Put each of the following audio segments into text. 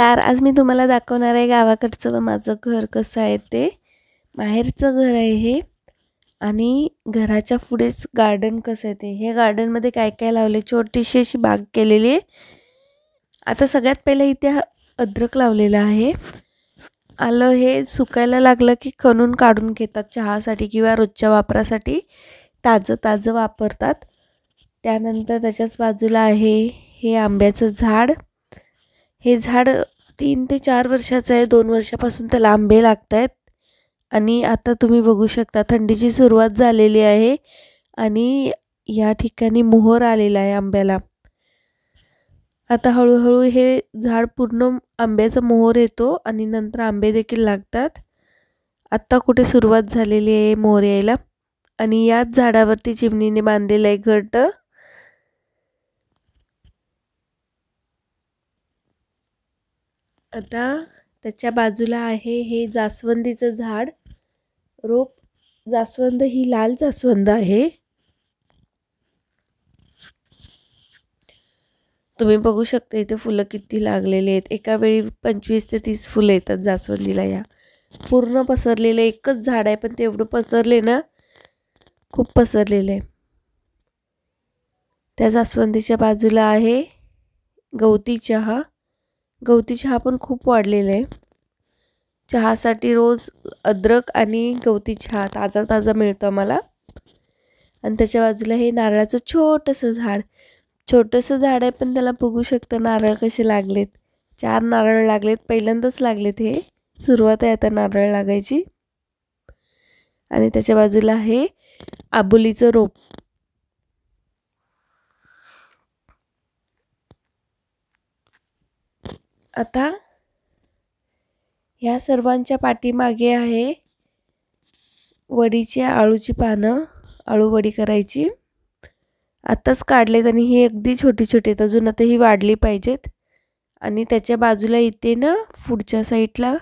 तर आज मी तुम्हाला दाखवणार आहे गावाकडचं व माझं घर कसं आहे ते माहेरचं घर आहे हे आणि घराच्या पुढेच गार्डन कसं आहे ते हे गार्डनमध्ये काय काय लावले छोटीशी अशी बाग केलेली आहे आता सगळ्यात पहिले इथे अद्रक लावलेलं आहे आलं हे सुकायला लागलं की खणून काढून घेतात चहासाठी किंवा रोजच्या वापरासाठी ताजं ताजं वापरतात त्यानंतर त्याच्याच बाजूला आहे हे आंब्याचं झाड हे झाड तीन ते चार वर्षाचं आहे दोन वर्षापासून त्याला आंबे लागत आहेत आणि आता तुम्ही बघू शकता थंडीची सुरुवात झालेली आहे आणि या ठिकाणी मोहर आलेला आहे आंब्याला आता हळूहळू हे झाड पूर्ण आंब्याचा मोहर येतो आणि नंतर आंबे देखील लागतात आत्ता कुठे सुरुवात झालेली आहे मोहर यायला आणि याच झाडावरती चिमणीने बांधलेलं आहे घरटं आता त्याच्या बाजूला आहे हे जास्वंदीचं झाड रोप जास्वंद ही लाल जास्वंद आहे तुम्ही बघू शकता इथे फुलं किती लागलेली आहेत एका वेळी पंचवीस ते तीस फुलं येतात जास्वंदीला या पूर्ण पसरलेलं एकच झाड आहे पण तेवढं पसरले ना खूप पसरलेलं आहे त्या जास्वंदीच्या बाजूला आहे गवती चहा गवती चहा पण खूप वाढलेला आहे चहासाठी रोज अद्रक आणि गवती चहा ताजा ताजा मिळतो आम्हाला आणि त्याच्या बाजूला हे नारळाचं छोटंसं झाड छोटंसं झाड आहे पण त्याला बघू शकतं नारळ कसे लागलेत चार नारळ लागलेत पहिल्यांदाच लागलेत हे सुरुवात आहे आता नारळ लागायची आणि त्याच्या बाजूला आहे आबोलीचं रोप आता ह्या सर्वांच्या पाठीमागे आहे वडीची आळूची पानं आळू वडी करायची आत्ताच काढलेत आणि ही अगदी छोटी छोटी आहेत अजून आता ही वाढली पाहिजेत आणि त्याच्या बाजूला इथे ना पुढच्या साईडला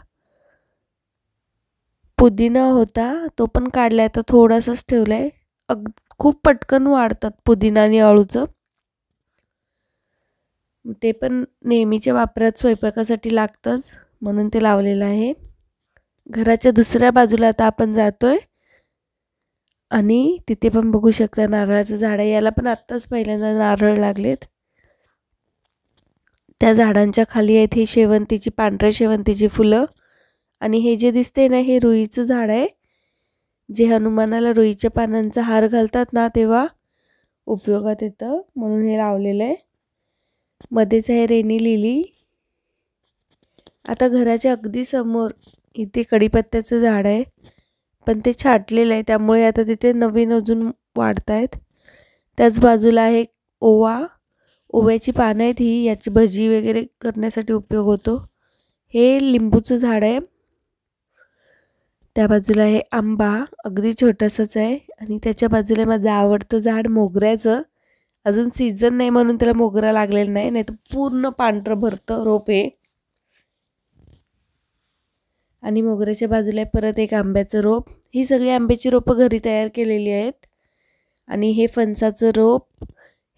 पुदिना होता तो पण काढला आहे तर थोडासाच ठेवला आहे अग खूप पटकन वाढतात पुदिना आणि आळूचं ते पण नेहमीच्या वापरात स्वयंपाकासाठी लागतंच म्हणून ते लावलेलं आहे घराच्या दुसऱ्या बाजूला आता आपण जातो आहे आणि तिथे पण बघू शकता नारळाचं झाड आहे याला पण आत्ताच पहिल्यांदा नारळ लागलेत त्या झाडांच्या खाली आहेत हे शेवंतीची पांढऱ्या शेवंतीची फुलं आणि हे जे दिसते ना हे रुईचं झाड आहे जे हनुमानाला रुईच्या पानांचा हार घालतात ना तेव्हा उपयोगात येतं म्हणून हे लावलेलं आहे मध्येच आहे रेनी लिली आता घराच्या अगदी समोर इथे कडीपत्त्याचं झाड आहे पण ते छाटलेलं आहे त्यामुळे आता तिथे नवीन अजून वाढत आहेत त्याच बाजूला आहे ओवा ओव्याची पानं आहेत ही याची भजी वगैरे करण्यासाठी उपयोग होतो हे लिंबूचं झाड आहे त्या बाजूला आहे आंबा अगदी छोटंसंच आहे आणि त्याच्या बाजूला माझं आवडतं झाड मोगऱ्याचं अजून सीझन नाही म्हणून त्याला मोगरा लागलेला नाही नाही तर पूर्ण पांढरं भरतं रोप हे आणि मोगऱ्याच्या बाजूला परत एक आंब्याचं रोप ही सगळी आंब्याची रोपं घरी तयार केलेली आहेत आणि हे फणसाचं रोप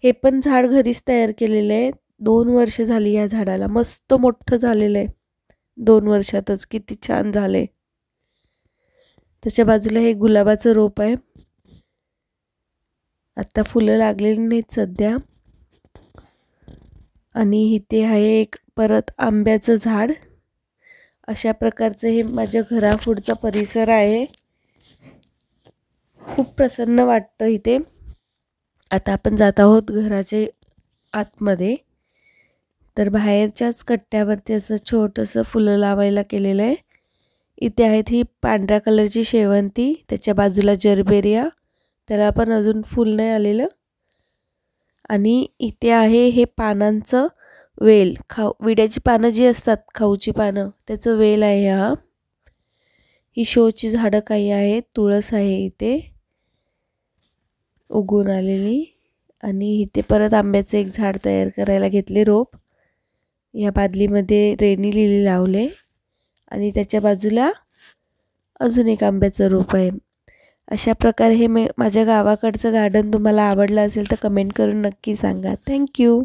हे पण झाड घरीच तयार केलेलं आहे दोन वर्ष झाली या झाडाला मस्त मोठं झालेलं आहे दोन वर्षातच किती छान झाले त्याच्या बाजूला हे गुलाबाचं रोप आहे आत्ता फुलं लागलेली नाहीत सध्या आणि इथे आहे एक परत आंब्याचं झाड अशा प्रकारचं हे माझ्या घरापुढचा परिसर आहे खूप प्रसन्न वाटतं इथे आता आपण जात आहोत घराचे आतमध्ये तर बाहेरच्याच कट्ट्यावरती असं छोटंसं फुलं लावायला केलेलं आहे इथे आहेत ही पांढऱ्या कलरची शेवंती त्याच्या बाजूला जरबेरिया त्याला पण अजून फुल नाही आलेलं आणि इथे आहे हे पानांचं वेल खाऊ विड्याची पानं जी असतात खाऊची पानं त्याचं वेल आहे हा ही शोची झाडं काही आहेत तुळस आहे इथे उगून आलेली आणि इथे परत आंब्याचं एक झाड तयार करायला घेतले रोप या बादलीमध्ये रेणी लिली लावले आणि त्याच्या बाजूला अजून एक आंब्याचं रोप आहे अशा प्रकारे हे मे माझ्या गावाकडचं गार्डन तुम्हाला आवडलं असेल तर कमेंट करून नक्की सांगा थँक्यू